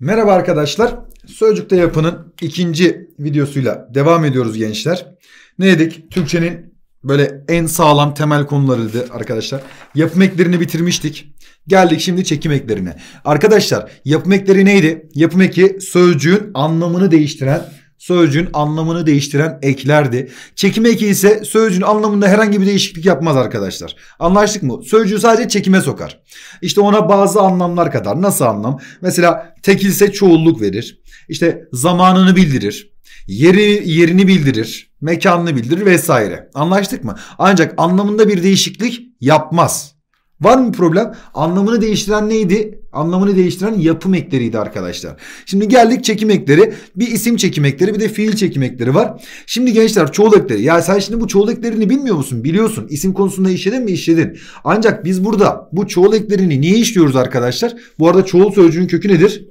Merhaba arkadaşlar. Sözcükte yapının ikinci videosuyla devam ediyoruz gençler. Ne dedik? Türkçenin böyle en sağlam temel konularıydı arkadaşlar. Yapım eklerini bitirmiştik. Geldik şimdi çekim eklerine. Arkadaşlar yapım ekleri neydi? Yapım eki sözcüğün anlamını değiştiren sözcüğün anlamını değiştiren eklerdi. Çekim eki ise sözcüğün anlamında herhangi bir değişiklik yapmaz arkadaşlar. Anlaştık mı? Sözcüğü sadece çekime sokar. İşte ona bazı anlamlar kadar. Nasıl anlam? Mesela tekilse çoğulluk verir. İşte zamanını bildirir. Yeri, yerini bildirir. Mekanını bildirir vesaire. Anlaştık mı? Ancak anlamında bir değişiklik yapmaz. Var mı problem? Anlamını değiştiren neydi? Anlamını değiştiren yapım ekleriydi arkadaşlar. Şimdi geldik çekim ekleri. Bir isim çekim ekleri bir de fiil çekim ekleri var. Şimdi gençler çoğul ekleri. Ya sen şimdi bu çoğul eklerini bilmiyor musun? Biliyorsun. İsim konusunda işledin mi? İşledin. Ancak biz burada bu çoğul eklerini niye işliyoruz arkadaşlar? Bu arada çoğul sözcüğün kökü nedir?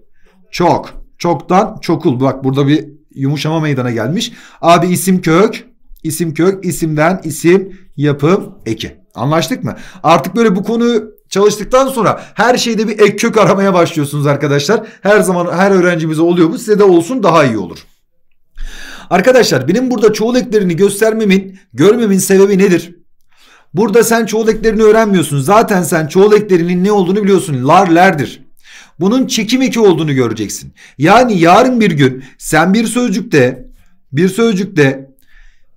Çok. Çoktan çokul. Bak burada bir yumuşama meydana gelmiş. Abi isim kök. İsim kök. isimden isim Yapım eki. Anlaştık mı? Artık böyle bu konuyu çalıştıktan sonra her şeyde bir ek kök aramaya başlıyorsunuz arkadaşlar. Her zaman her öğrencimize oluyor bu. Size de olsun daha iyi olur. Arkadaşlar benim burada çoğul eklerini göstermemin, görmemin sebebi nedir? Burada sen çoğul eklerini öğrenmiyorsun. Zaten sen çoğul eklerinin ne olduğunu biliyorsun. Lar lerdir. Bunun çekim eki olduğunu göreceksin. Yani yarın bir gün sen bir sözcükte bir sözcükte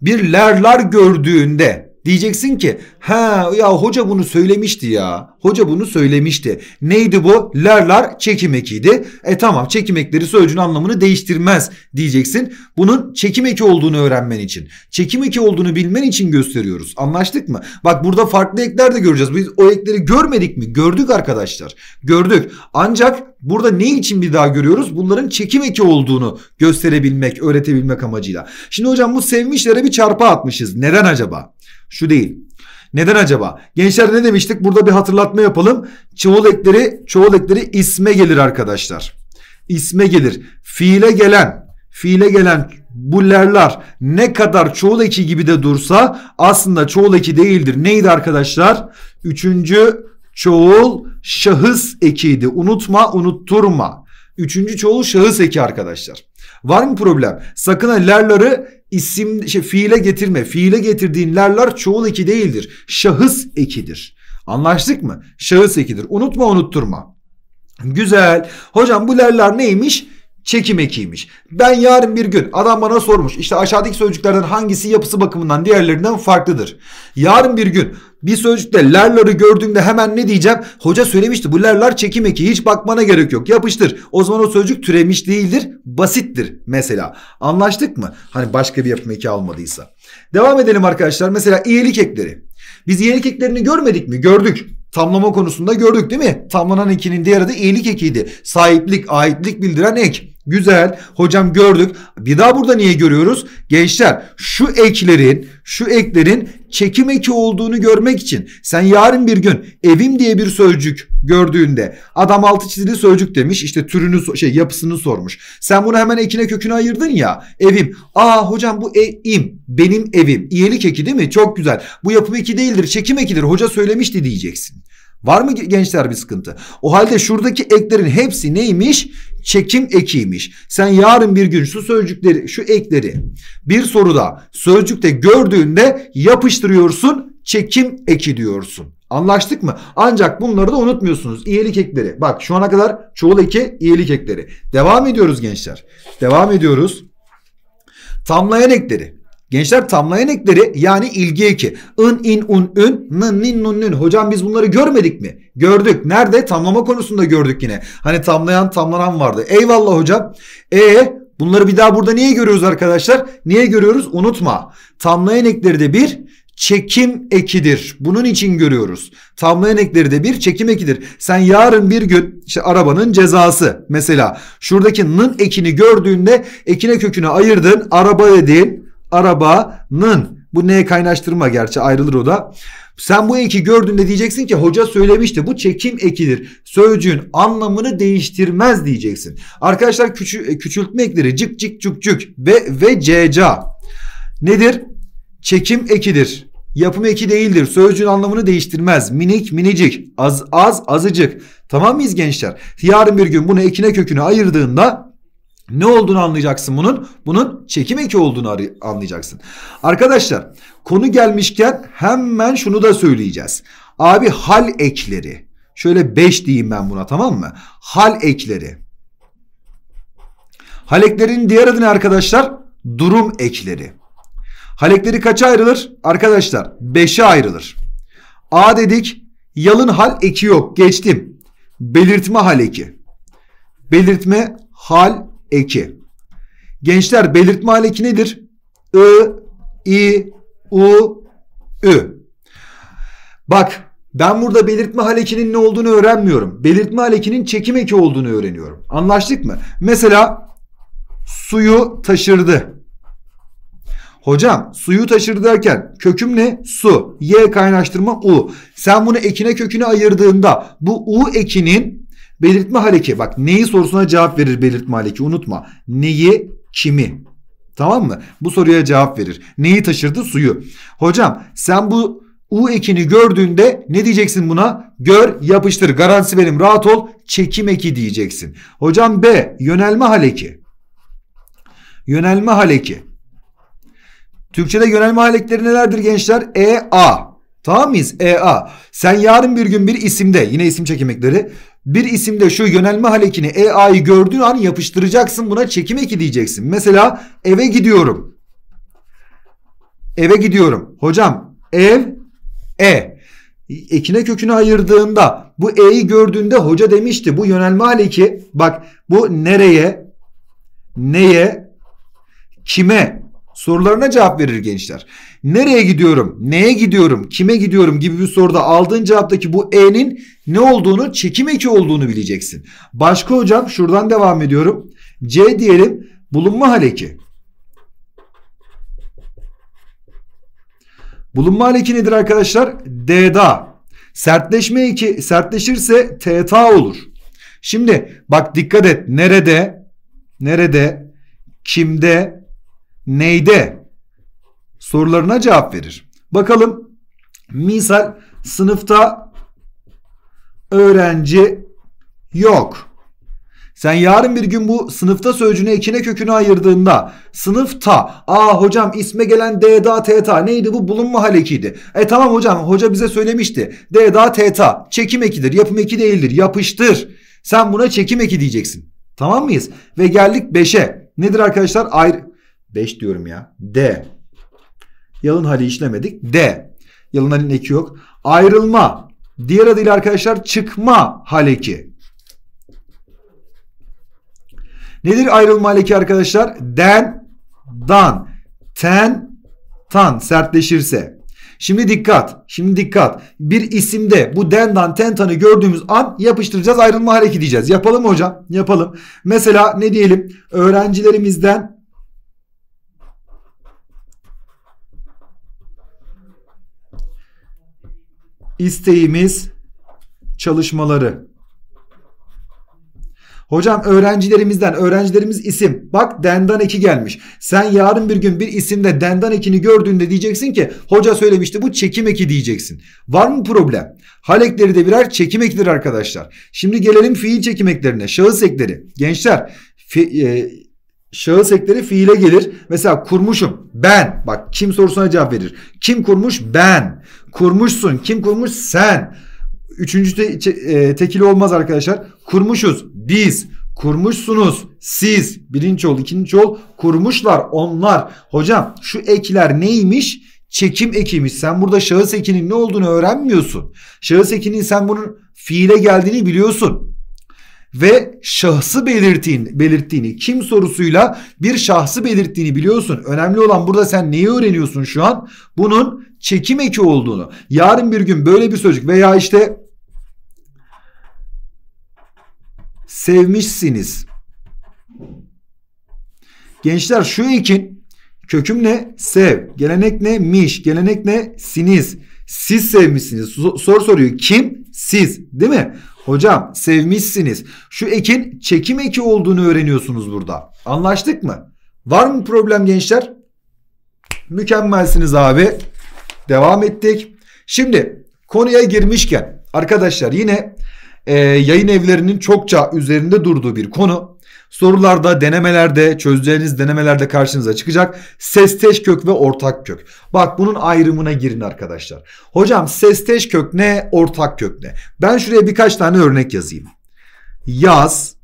bir lerlar gördüğünde Diyeceksin ki ha ya hoca bunu söylemişti ya. Hoca bunu söylemişti. Neydi bu? Lerlar lar çekim ekiydi. E tamam çekimekleri ekleri sözcüğün anlamını değiştirmez diyeceksin. Bunun çekim eki olduğunu öğrenmen için. Çekim eki olduğunu bilmen için gösteriyoruz. Anlaştık mı? Bak burada farklı ekler de göreceğiz. Biz o ekleri görmedik mi? Gördük arkadaşlar. Gördük. Ancak burada ne için bir daha görüyoruz? Bunların çekim eki olduğunu gösterebilmek, öğretebilmek amacıyla. Şimdi hocam bu sevmişlere bir çarpı atmışız. Neden acaba? Şu değil. Neden acaba? Gençler ne demiştik? Burada bir hatırlatma yapalım. Çoğul ekleri, çoğul ekleri isme gelir arkadaşlar. İsme gelir. Fiile gelen, fiile gelen bu lerler ne kadar çoğul eki gibi de dursa aslında çoğul eki değildir. Neydi arkadaşlar? Üçüncü çoğul şahıs ekiydi. Unutma, unutturma. Üçüncü çoğul şahıs eki arkadaşlar. Var mı problem? Sakın ha lerleri isim şey, fiile getirme. Fiile getirdiğin lerler çoğul eki değildir. Şahıs ekidir. Anlaştık mı? Şahıs ekidir. Unutma unutturma. Güzel. Hocam bu lerler neymiş? çekim ekiymiş. Ben yarın bir gün adam bana sormuş işte aşağıdaki sözcüklerden hangisi yapısı bakımından diğerlerinden farklıdır. Yarın bir gün bir sözcükte lerları gördüğümde hemen ne diyeceğim? Hoca söylemişti bu lerlar çekim eki hiç bakmana gerek yok yapıştır. O zaman o sözcük türemiş değildir basittir mesela. Anlaştık mı? Hani başka bir yapım eki almadıysa. Devam edelim arkadaşlar mesela iyilik ekleri. Biz iyilik eklerini görmedik mi? Gördük. Tamlama konusunda gördük değil mi? Tamlanan ekinin diğer adı iyilik ekiydi. Sahiplik, aitlik bildiren ek. Güzel. Hocam gördük. Bir daha burada niye görüyoruz? Gençler şu eklerin şu eklerin çekim eki olduğunu görmek için sen yarın bir gün evim diye bir sözcük gördüğünde adam altı çizili sözcük demiş işte türünü şey yapısını sormuş. Sen bunu hemen ekine kökünü ayırdın ya evim. Aa hocam bu evim benim evim iyelik eki değil mi? Çok güzel. Bu yapım eki değildir çekim ekidir hoca söylemişti diyeceksin. Var mı gençler bir sıkıntı? O halde şuradaki eklerin hepsi neymiş? Çekim ekiymiş. Sen yarın bir gün şu sözcükleri, şu ekleri bir soruda, sözcükte gördüğünde yapıştırıyorsun, çekim eki diyorsun. Anlaştık mı? Ancak bunları da unutmuyorsunuz. İyelik ekleri. Bak şu ana kadar çoğul eki, iyelik ekleri. Devam ediyoruz gençler. Devam ediyoruz. Tamlayan ekleri. Gençler tamlayan ekleri yani ilgi eki. ın, in, un, ün, nın, nin, nun, nün. Hocam biz bunları görmedik mi? Gördük. Nerede? Tamlama konusunda gördük yine. Hani tamlayan, tamlanan vardı. Eyvallah hocam. E bunları bir daha burada niye görüyoruz arkadaşlar? Niye görüyoruz? Unutma. Tamlayan ekleri de bir çekim ekidir. Bunun için görüyoruz. Tamlayan ekleri de bir çekim ekidir. Sen yarın bir gün işte arabanın cezası mesela şuradaki nın ekini gördüğünde ekine köküne ayırdın, araba dedin arabanın bu neye kaynaştırma gerçi ayrılır o da. Sen bu eki gördüğünde diyeceksin ki hoca söylemişti bu çekim ekidir. Sözcüğün anlamını değiştirmez diyeceksin. Arkadaşlar küçü, e, küçültme ekleri cık cık cık cık ve, ve ceca nedir? Çekim ekidir. Yapım eki değildir. Sözcüğün anlamını değiştirmez. Minik minicik az az azıcık. Tamam mıyız gençler? Yarın bir gün bunu ekine kökünü ayırdığında ne olduğunu anlayacaksın bunun. Bunun çekim eki olduğunu anlayacaksın. Arkadaşlar konu gelmişken hemen şunu da söyleyeceğiz. Abi hal ekleri. Şöyle 5 diyeyim ben buna tamam mı? Hal ekleri. Hal eklerinin diğer adı ne arkadaşlar? Durum ekleri. Hal ekleri kaça ayrılır? Arkadaşlar 5'e ayrılır. A dedik. Yalın hal eki yok. Geçtim. Belirtme hal eki. Belirtme hal eki. Gençler belirtme hal eki nedir? I, i, u, ü. Bak ben burada belirtme hal ekinin ne olduğunu öğrenmiyorum. Belirtme hal ekinin çekim eki olduğunu öğreniyorum. Anlaştık mı? Mesela suyu taşırdı. Hocam suyu taşırdı derken köküm ne? Su. Y kaynaştırma U. Sen bunu ekine köküne ayırdığında bu U ekinin Belirtme haleki bak neyi sorusuna cevap verir belirtme haleki unutma. Neyi kimi tamam mı? Bu soruya cevap verir. Neyi taşırdı suyu. Hocam sen bu U ekini gördüğünde ne diyeceksin buna? Gör, yapıştır, garantisi verim, rahat ol, çekim eki diyeceksin. Hocam B, yönelme haleki. Yönelme haleki. Türkçede yönelme halekleri nelerdir gençler? E, A. Tamam mıyız? E, A. Sen yarın bir gün bir isimde, yine isim çekimekleri, bir isimde şu yönelme halekini EA'yı gördüğün an yapıştıracaksın buna çekim eki diyeceksin. Mesela eve gidiyorum. Eve gidiyorum. Hocam ev e. Ekine kökünü ayırdığında bu e'yi gördüğünde hoca demişti bu yönelme haleki bak bu nereye neye kime sorularına cevap verir gençler. Nereye gidiyorum, neye gidiyorum, kime gidiyorum gibi bir soruda aldığın cevaptaki bu E'nin ne olduğunu, çekim eki olduğunu bileceksin. Başka hocam şuradan devam ediyorum. C diyelim bulunma haleki. Bulunma haleki nedir arkadaşlar? D'da. Sertleşme eki sertleşirse TTA olur. Şimdi bak dikkat et. Nerede? Nerede? Kimde? neyde sorularına cevap verir. Bakalım misal sınıfta öğrenci yok. Sen yarın bir gün bu sınıfta sözcüğüne ikine kökünü ayırdığında sınıfta aa hocam isme gelen D da T ta neydi bu bulunma halekiydi. E tamam hocam hoca bize söylemişti. D da T ta çekim ekidir yapım eki değildir yapıştır. Sen buna çekim eki diyeceksin. Tamam mıyız? Ve geldik 5'e. Nedir arkadaşlar? Ayrı 5 diyorum ya. D. Yalın hali işlemedik. D. Yalın halin eki yok. Ayrılma. Diğer adıyla arkadaşlar çıkma hal eki. Nedir ayrılma hal eki arkadaşlar? Den, dan, ten, tan sertleşirse. Şimdi dikkat. Şimdi dikkat. Bir isimde bu den, dan, ten, tanı gördüğümüz an yapıştıracağız ayrılma hareketi diyeceğiz. Yapalım mı hocam? Yapalım. Mesela ne diyelim? Öğrencilerimizden isteğimiz çalışmaları. Hocam öğrencilerimizden öğrencilerimiz isim. Bak Dendan 2 gelmiş. Sen yarın bir gün bir isimde Dendan 2'ni gördüğünde diyeceksin ki hoca söylemişti bu çekim eki diyeceksin. Var mı problem? Halekleri de birer çekim ekidir arkadaşlar. Şimdi gelelim fiil çekim eklerine. Şahıs ekleri. Gençler fi, e, Şahıs ekleri fiile gelir. Mesela kurmuşum ben. Bak kim sorusuna cevap verir. Kim kurmuş? Ben. Kurmuşsun. Kim kurmuş? Sen. Üçüncü te, e, tekili olmaz arkadaşlar. Kurmuşuz. Biz. Kurmuşsunuz. Siz. Birinci ol. ikinci ol. Kurmuşlar. Onlar. Hocam şu ekler neymiş? Çekim ekiymiş. Sen burada şahıs ekinin ne olduğunu öğrenmiyorsun. Şahıs ekinin sen bunun fiile geldiğini biliyorsun ve şahsı belirttiğin, belirttiğini kim sorusuyla bir şahsı belirttiğini biliyorsun. Önemli olan burada sen neyi öğreniyorsun şu an? Bunun çekim eki olduğunu. Yarın bir gün böyle bir sözcük veya işte sevmişsiniz. Gençler şu ekin köküm ne? Sev. Gelenek ne? Miş. Gelenek ne? Siniz. Siz sevmişsiniz. Sor soruyor. Kim? Siz. Değil mi? Hocam sevmişsiniz. Şu ekin çekim eki olduğunu öğreniyorsunuz burada. Anlaştık mı? Var mı problem gençler? Mükemmelsiniz abi. Devam ettik. Şimdi konuya girmişken arkadaşlar yine e, yayın evlerinin çokça üzerinde durduğu bir konu. Sorularda, denemelerde, çözeceğiniz denemelerde karşınıza çıkacak. Sesteş kök ve ortak kök. Bak bunun ayrımına girin arkadaşlar. Hocam sesteş kök ne, ortak kök ne? Ben şuraya birkaç tane örnek yazayım. Yaz.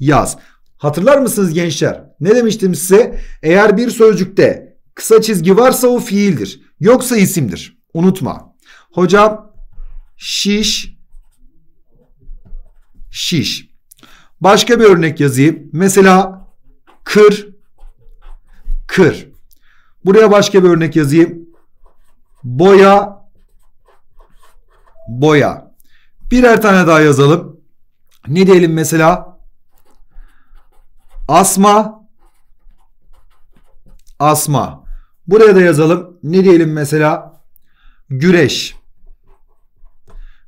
Yaz. Hatırlar mısınız gençler? Ne demiştim size? Eğer bir sözcükte kısa çizgi varsa o fiildir. Yoksa isimdir. Unutma. Hocam şiş şiş. Başka bir örnek yazayım. Mesela kır, kır. Buraya başka bir örnek yazayım. Boya, boya. Birer tane daha yazalım. Ne diyelim mesela? Asma, asma. Buraya da yazalım. Ne diyelim mesela? Güreş.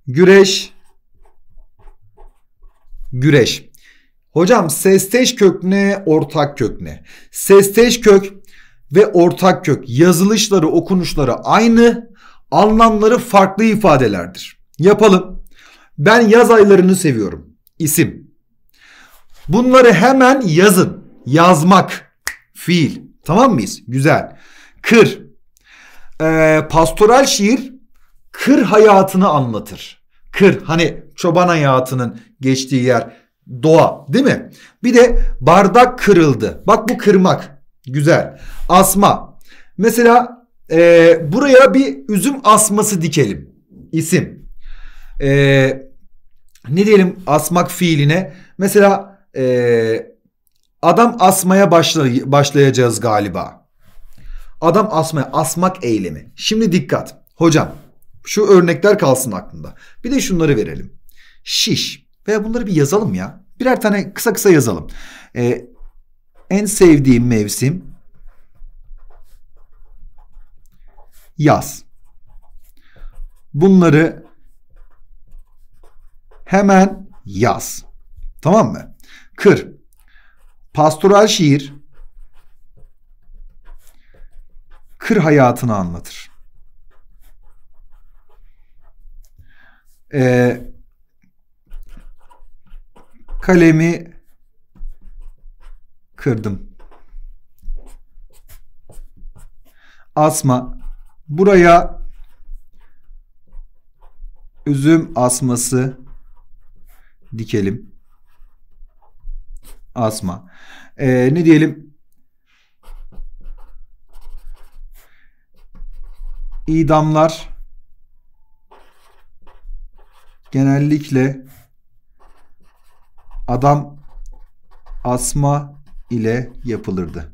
Güreş. Güreş. Hocam sesteş kök ne? Ortak kök ne? Sesteş kök ve ortak kök yazılışları okunuşları aynı anlamları farklı ifadelerdir. Yapalım. Ben yaz aylarını seviyorum. İsim. Bunları hemen yazın. Yazmak. Fiil. Tamam mıyız? Güzel. Kır. Ee, pastoral şiir kır hayatını anlatır. Kır hani çoban hayatının geçtiği yer doğa değil mi? Bir de bardak kırıldı. Bak bu kırmak güzel. Asma. Mesela e, buraya bir üzüm asması dikelim. İsim. E, ne diyelim asmak fiiline? Mesela e, adam asmaya başla, başlayacağız galiba. Adam asmaya asmak eylemi. Şimdi dikkat. Hocam şu örnekler kalsın aklında. Bir de şunları verelim. Şiş. Veya bunları bir yazalım ya. Birer tane kısa kısa yazalım. Ee, en sevdiğim mevsim yaz. Bunları hemen yaz. Tamam mı? Kır. Pastoral şiir kır hayatını anlatır. Ee, kalemi kırdım. Asma. Buraya üzüm asması dikelim. Asma. Ee, ne diyelim? İdamlar genellikle Adam asma ile yapılırdı.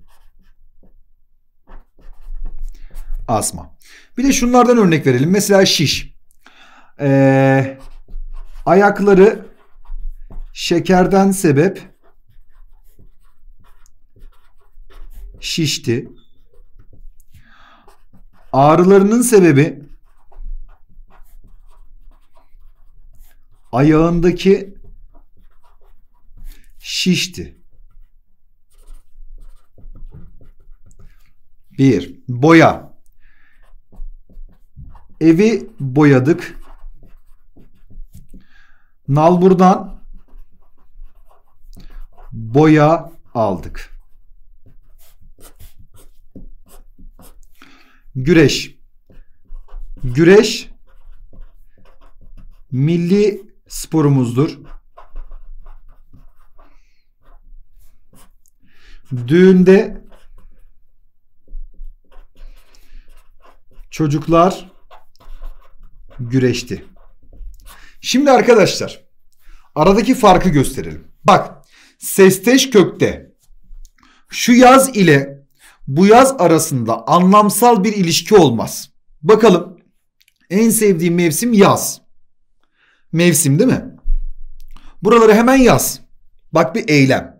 Asma. Bir de şunlardan örnek verelim. Mesela şiş. Ee, ayakları şekerden sebep şişti. Ağrılarının sebebi ayağındaki şişti. Bir Boya. Evi boyadık. Nalbur'dan boya aldık. Güreş. Güreş milli sporumuzdur. Düğünde çocuklar güreşti. Şimdi arkadaşlar aradaki farkı gösterelim. Bak sesteş kökte şu yaz ile bu yaz arasında anlamsal bir ilişki olmaz. Bakalım en sevdiğim mevsim yaz. Mevsim değil mi? Buraları hemen yaz. Bak bir eylem.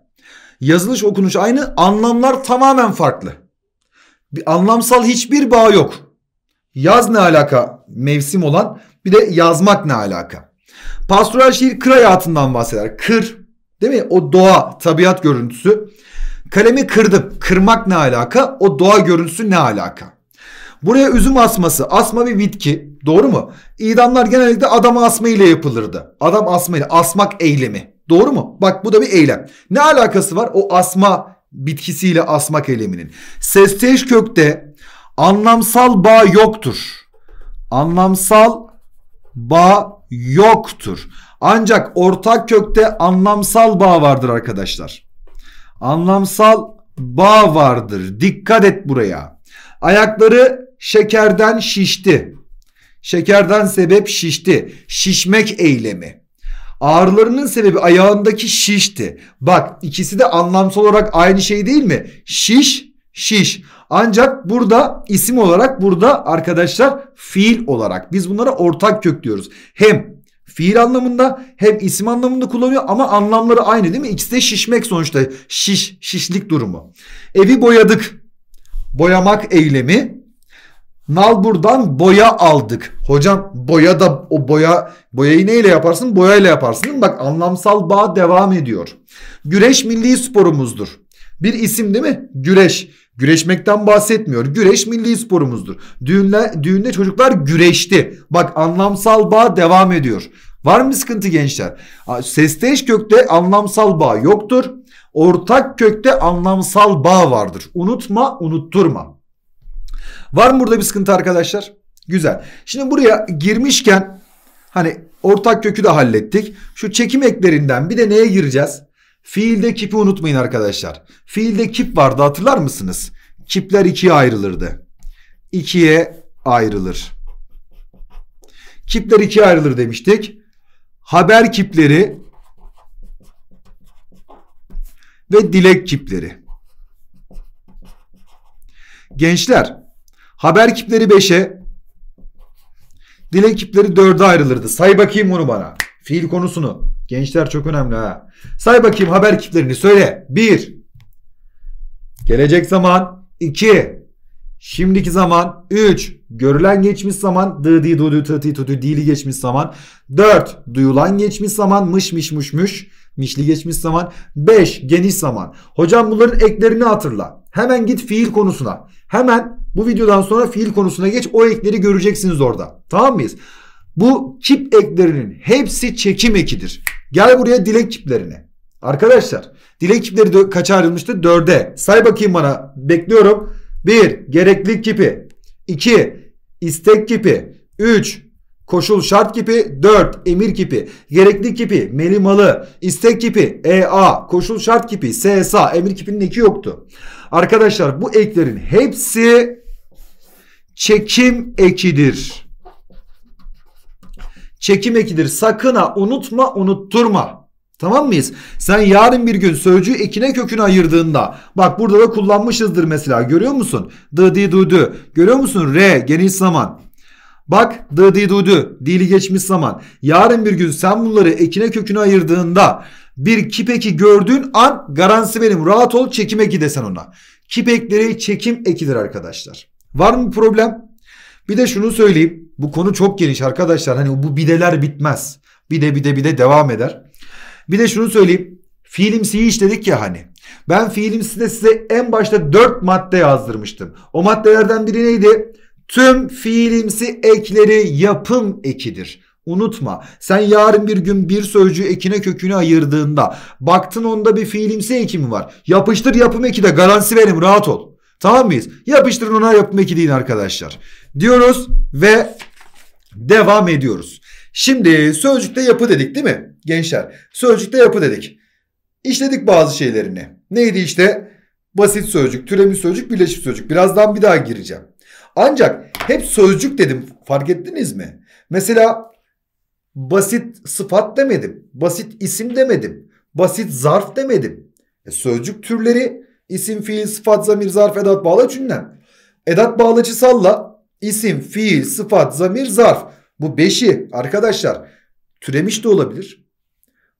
Yazılış okunuş aynı anlamlar tamamen farklı. Bir anlamsal hiçbir bağ yok. Yaz ne alaka mevsim olan bir de yazmak ne alaka. Pastoral şiir kır hayatından bahseder. Kır değil mi o doğa tabiat görüntüsü. Kalemi kırdım kırmak ne alaka o doğa görüntüsü ne alaka. Buraya üzüm asması. Asma bir bitki. Doğru mu? İdamlar genellikle adam asma ile yapılırdı. Adam asma ile asmak eylemi. Doğru mu? Bak bu da bir eylem. Ne alakası var o asma bitkisiyle asmak eyleminin? Sesteş kökte anlamsal bağ yoktur. Anlamsal bağ yoktur. Ancak ortak kökte anlamsal bağ vardır arkadaşlar. Anlamsal bağ vardır. Dikkat et buraya. Ayakları şekerden şişti. Şekerden sebep şişti. Şişmek eylemi. Ağrılarının sebebi ayağındaki şişti. Bak ikisi de anlamsal olarak aynı şey değil mi? Şiş, şiş. Ancak burada isim olarak burada arkadaşlar fiil olarak biz bunlara ortak kök diyoruz. Hem fiil anlamında hem isim anlamında kullanıyor ama anlamları aynı değil mi? İkisi de şişmek sonuçta şiş şişlik durumu. Evi boyadık. Boyamak eylemi Nalbur'dan boya aldık. Hocam boya da o boya boyayı neyle yaparsın? Boyayla yaparsın. Bak anlamsal bağ devam ediyor. Güreş milli sporumuzdur. Bir isim değil mi? Güreş. Güreşmekten bahsetmiyor. Güreş milli sporumuzdur. Düğünle, düğünde çocuklar güreşti. Bak anlamsal bağ devam ediyor. Var mı sıkıntı gençler? Seste eş kökte anlamsal bağ yoktur. Ortak kökte anlamsal bağ vardır. Unutma, unutturma. Var mı burada bir sıkıntı arkadaşlar? Güzel. Şimdi buraya girmişken hani ortak kökü de hallettik. Şu çekim eklerinden bir de neye gireceğiz? Fiilde kipi unutmayın arkadaşlar. Fiilde kip vardı hatırlar mısınız? Kipler ikiye ayrılırdı. İkiye ayrılır. Kipler ikiye ayrılır demiştik. Haber kipleri ve dilek kipleri. Gençler Haber kipleri 5'e, dilek kipleri 4'e ayrılırdı. Say bakayım bunu bana. Fiil konusunu. Gençler çok önemli ha. Say bakayım haber kiplerini söyle. 1. Gelecek zaman. 2. Şimdiki zaman 3. Görülen geçmiş zaman dı di du du tı ti dili geçmiş zaman 4. Duyulan geçmiş zaman mış miş muş müş mişli geçmiş zaman 5. Geniş zaman. Hocam bunların eklerini hatırla. Hemen git fiil konusuna. Hemen bu videodan sonra fiil konusuna geç. O ekleri göreceksiniz orada. Tamam mıyız? Bu kip eklerinin hepsi çekim ekidir. Gel buraya dilek kiplerine. Arkadaşlar dilek kipleri kaça ayrılmıştı? Dörde. Say bakayım bana. Bekliyorum. Bir Gereklilik kipi. 2. istek kipi. üç Koşul şart kipi. dört Emir kipi. Gerekli kipi. melimalı, malı. istek kipi. EA. Koşul şart kipi. SSA. Emir kipinin iki yoktu. Arkadaşlar bu eklerin hepsi çekim ekidir. Çekim ekidir. Sakın ha unutma unutturma. Tamam mıyız? Sen yarın bir gün sözcüğü ekine kökünü ayırdığında bak burada da kullanmışızdır mesela görüyor musun? Dı di du dü. Görüyor musun? Re geniş zaman. Bak dı di du dü dili geçmiş zaman. Yarın bir gün sen bunları ekine kökünü ayırdığında bir kipeki gördüğün an garanti benim rahat ol çekim eki desen ona. Kipekleri çekim ekidir arkadaşlar. Var mı problem? Bir de şunu söyleyeyim. Bu konu çok geniş arkadaşlar. Hani bu bideler bitmez. Bir de bir de bir de devam eder. Bir de şunu söyleyeyim. Fiilimsiyi işledik ya hani. Ben fiilimside size en başta 4 madde yazdırmıştım. O maddelerden biri neydi? Tüm fiilimsi ekleri yapım ekidir. Unutma sen yarın bir gün bir sözcüğü ekine kökünü ayırdığında baktın onda bir fiilimsi eki mi var? Yapıştır yapım eki de garanti verim rahat ol. Tamam mıyız? Yapıştırın ona yapım 2 deyin arkadaşlar. Diyoruz ve devam ediyoruz. Şimdi sözcükte yapı dedik değil mi gençler? Sözcükte yapı dedik. İşledik bazı şeylerini. Neydi işte? Basit sözcük, türemi sözcük, birleşik sözcük. Birazdan bir daha gireceğim. Ancak hep sözcük dedim. Fark ettiniz mi? Mesela basit sıfat demedim. Basit isim demedim. Basit zarf demedim. E, sözcük türleri İsim, fiil, sıfat, zamir, zarf, edat, bağlaç, ünlem. Edat bağlacı salla. İsim, fiil, sıfat, zamir, zarf. Bu beşi arkadaşlar türemiş de olabilir.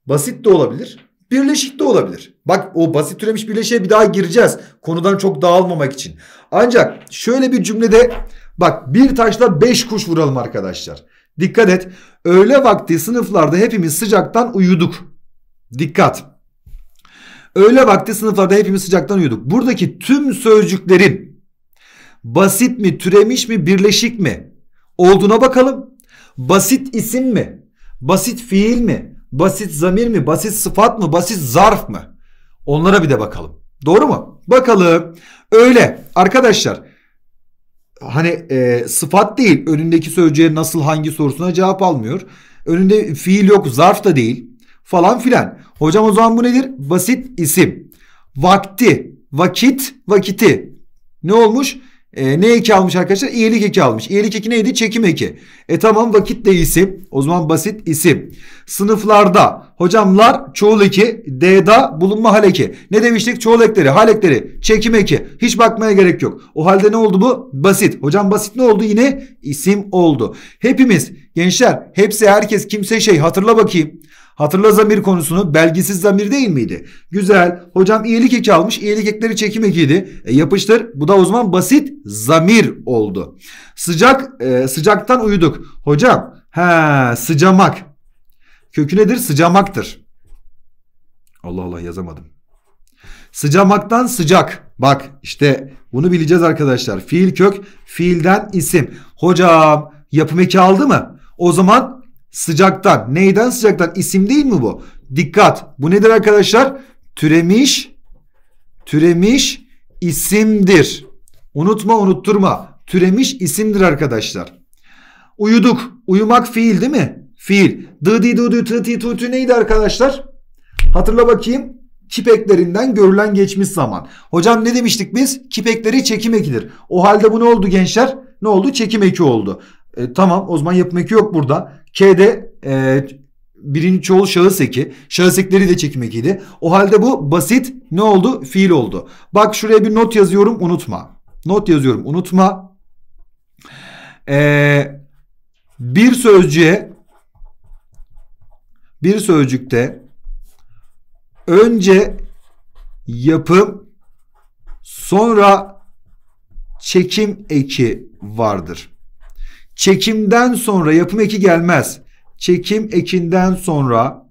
Basit de olabilir. Birleşik de olabilir. Bak o basit türemiş birleşiğe bir daha gireceğiz. Konudan çok dağılmamak için. Ancak şöyle bir cümlede bak bir taşla beş kuş vuralım arkadaşlar. Dikkat et. Öğle vakti sınıflarda hepimiz sıcaktan uyuduk. Dikkat. Öğle vakti sınıflarda hepimiz sıcaktan uyuduk. Buradaki tüm sözcüklerin basit mi, türemiş mi, birleşik mi olduğuna bakalım. Basit isim mi? Basit fiil mi? Basit zamir mi? Basit sıfat mı? Basit zarf mı? Onlara bir de bakalım. Doğru mu? Bakalım. Öyle arkadaşlar hani e, sıfat değil önündeki sözcüğe nasıl hangi sorusuna cevap almıyor. Önünde fiil yok zarf da değil falan filan. Hocam o zaman bu nedir? Basit isim. Vakti, vakit, vakiti. Ne olmuş? E, ne eki almış arkadaşlar? İyilik eki almış. İyilik eki neydi? Çekim eki. E tamam vakit de isim. O zaman basit isim. Sınıflarda hocamlar çoğul eki, D'da bulunma hal eki. Ne demiştik? Çoğul ekleri, hal ekleri, çekim eki. Hiç bakmaya gerek yok. O halde ne oldu bu? Basit. Hocam basit ne oldu? Yine isim oldu. Hepimiz gençler, hepsi herkes kimse şey hatırla bakayım. Hatırla zamir konusunu belgisiz zamir değil miydi? Güzel. Hocam iyilik eki almış. İyilik ekleri çekim ekiydi. E, yapıştır. Bu da o zaman basit zamir oldu. Sıcak e, sıcaktan uyuduk. Hocam he sıcamak. Kökü nedir? Sıcamaktır. Allah Allah yazamadım. Sıcamaktan sıcak. Bak işte bunu bileceğiz arkadaşlar. Fiil kök, fiilden isim. Hocam yapım eki aldı mı? O zaman Sıcaktan. Neyden sıcaktan? İsim değil mi bu? Dikkat. Bu nedir arkadaşlar? Türemiş türemiş isimdir. Unutma unutturma. Türemiş isimdir arkadaşlar. Uyuduk. Uyumak fiil değil mi? Fiil. Dı di du du tı ti tu neydi arkadaşlar? Hatırla bakayım. Kipeklerinden görülen geçmiş zaman. Hocam ne demiştik biz? Kipekleri çekim ekidir. O halde bu ne oldu gençler? Ne oldu? Çekim eki oldu. E, tamam o zaman yapım eki yok burada. K'de e, birinci çoğul şahıs eki. Şahıs ekleri de çekim ekiydi. O halde bu basit ne oldu? Fiil oldu. Bak şuraya bir not yazıyorum unutma. Not yazıyorum unutma. Ee, bir sözcüğe bir sözcükte önce yapım sonra çekim eki vardır. Çekimden sonra yapım eki gelmez. Çekim ekinden sonra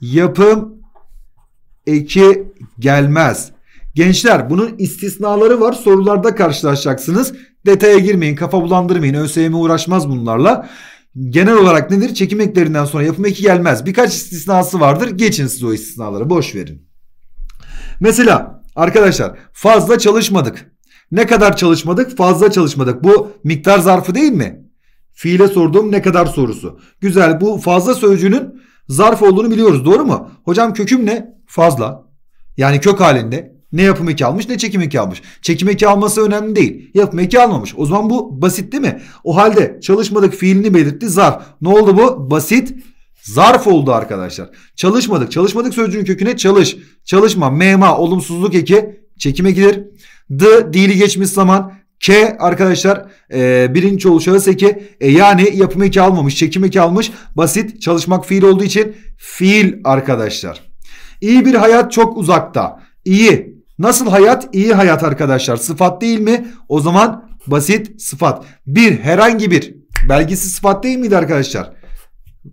yapım eki gelmez. Gençler bunun istisnaları var. Sorularda karşılaşacaksınız. Detaya girmeyin, kafa bulandırmayın. ÖSYM uğraşmaz bunlarla. Genel olarak nedir? Çekim eklerinden sonra yapım eki gelmez. Birkaç istisnası vardır. Geçin siz o istisnaları. Boş verin. Mesela arkadaşlar fazla çalışmadık. Ne kadar çalışmadık? Fazla çalışmadık. Bu miktar zarfı değil mi? Fiile sorduğum ne kadar sorusu. Güzel bu fazla sözcüğünün zarf olduğunu biliyoruz doğru mu? Hocam köküm ne? Fazla. Yani kök halinde ne yapım eki almış ne çekim eki almış. Çekim eki alması önemli değil. Yapım eki almamış. O zaman bu basit değil mi? O halde çalışmadık fiilini belirtti zarf. Ne oldu bu? Basit zarf oldu arkadaşlar. Çalışmadık. Çalışmadık sözcüğün köküne çalış. Çalışma, mema, olumsuzluk eki çekime gider. The değili geçmiş zaman K arkadaşlar e, birinci çoğul şahıs eki e, yani yapım eki almamış çekim eki almış basit çalışmak fiil olduğu için fiil arkadaşlar. İyi bir hayat çok uzakta İyi nasıl hayat İyi hayat arkadaşlar sıfat değil mi o zaman basit sıfat bir herhangi bir belgisi sıfat değil miydi arkadaşlar?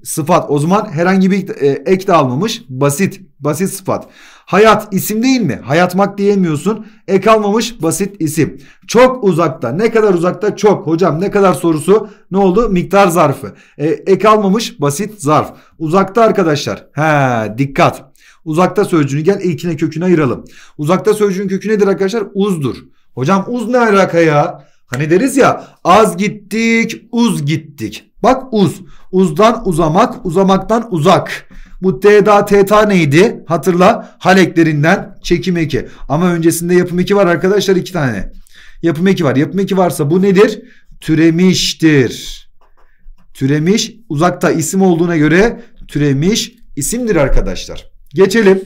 Sıfat. O zaman herhangi bir e, ek de almamış. Basit. Basit sıfat. Hayat isim değil mi? Hayatmak diyemiyorsun. Ek almamış basit isim. Çok uzakta. Ne kadar uzakta? Çok. Hocam ne kadar sorusu? Ne oldu? Miktar zarfı. E, ek almamış basit zarf. Uzakta arkadaşlar. He dikkat. Uzakta sözcüğünü gel ilkine kökünü ayıralım. Uzakta sözcüğün kökü nedir arkadaşlar? Uzdur. Hocam uz ne alaka ya? Hani deriz ya az gittik uz gittik. Bak uz. Uzdan uzamak uzamaktan uzak. Bu teda teta neydi? Hatırla haleklerinden çekim eki. Ama öncesinde yapım eki var arkadaşlar iki tane. Yapım eki var. Yapım eki varsa bu nedir? Türemiştir. Türemiş uzakta isim olduğuna göre türemiş isimdir arkadaşlar. Geçelim.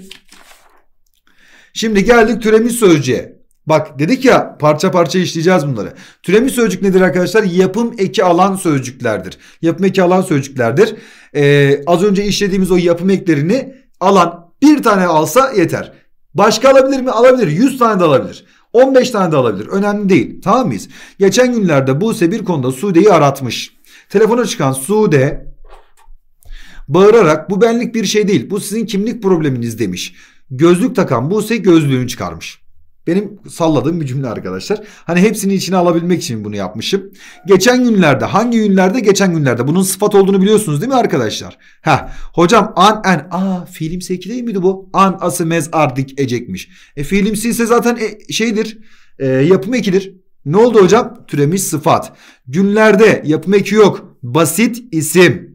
Şimdi geldik türemiş sözcüğe. Bak dedik ya parça parça işleyeceğiz bunları. Türemiş sözcük nedir arkadaşlar? Yapım eki alan sözcüklerdir. Yapım eki alan sözcüklerdir. Ee, az önce işlediğimiz o yapım eklerini alan bir tane alsa yeter. Başka alabilir mi? Alabilir. 100 tane de alabilir. 15 tane de alabilir. Önemli değil. Tamam mıyız? Geçen günlerde Buse bir konuda Sude'yi aratmış. Telefona çıkan Sude bağırarak bu benlik bir şey değil. Bu sizin kimlik probleminiz demiş. Gözlük takan Buse gözlüğünü çıkarmış. Benim salladığım bir cümle arkadaşlar. Hani hepsini içine alabilmek için bunu yapmışım. Geçen günlerde hangi günlerde? Geçen günlerde. Bunun sıfat olduğunu biliyorsunuz değil mi arkadaşlar? Ha hocam an en. Aa fiilimsi iki değil miydi bu? An ası mez ardik ecekmiş. E fiilimsi ise zaten e, şeydir. E, yapım ekidir. Ne oldu hocam? Türemiş sıfat. Günlerde yapım eki yok. Basit isim.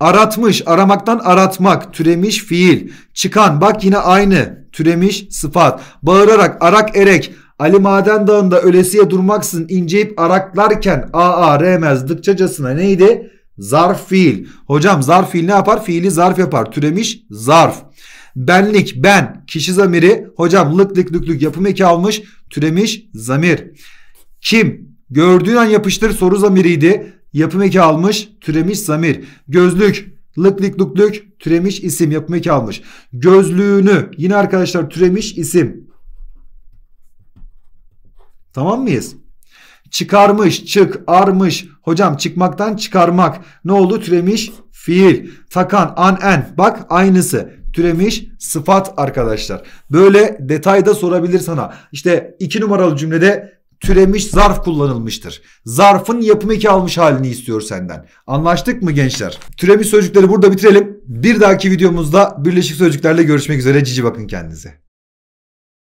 Aratmış, aramaktan aratmak, türemiş fiil. Çıkan, bak yine aynı, türemiş sıfat. Bağırarak, arak erek, Ali Maden Dağı'nda ölesiye durmaksın inceleyip araklarken aa remez dıkçacasına neydi? Zarf fiil. Hocam zarf fiil ne yapar? Fiili zarf yapar. Türemiş zarf. Benlik ben kişi zamiri hocam lık lık lık lık yapım eki almış türemiş zamir. Kim? Gördüğün an yapıştır soru zamiriydi. Yapım eki almış. Türemiş zamir. Gözlük. Lık lık lık lık. Türemiş isim. Yapım eki almış. Gözlüğünü. Yine arkadaşlar türemiş isim. Tamam mıyız? Çıkarmış, çık, armış. Hocam çıkmaktan çıkarmak. Ne oldu? Türemiş fiil. Takan, an, en. Bak aynısı türemiş sıfat arkadaşlar. Böyle detayda sorabilir sana. İşte iki numaralı cümlede türemiş zarf kullanılmıştır. Zarfın yapımı iki almış halini istiyor senden. Anlaştık mı gençler? Türemiş sözcükleri burada bitirelim. Bir dahaki videomuzda birleşik sözcüklerle görüşmek üzere. Cici bakın kendinize.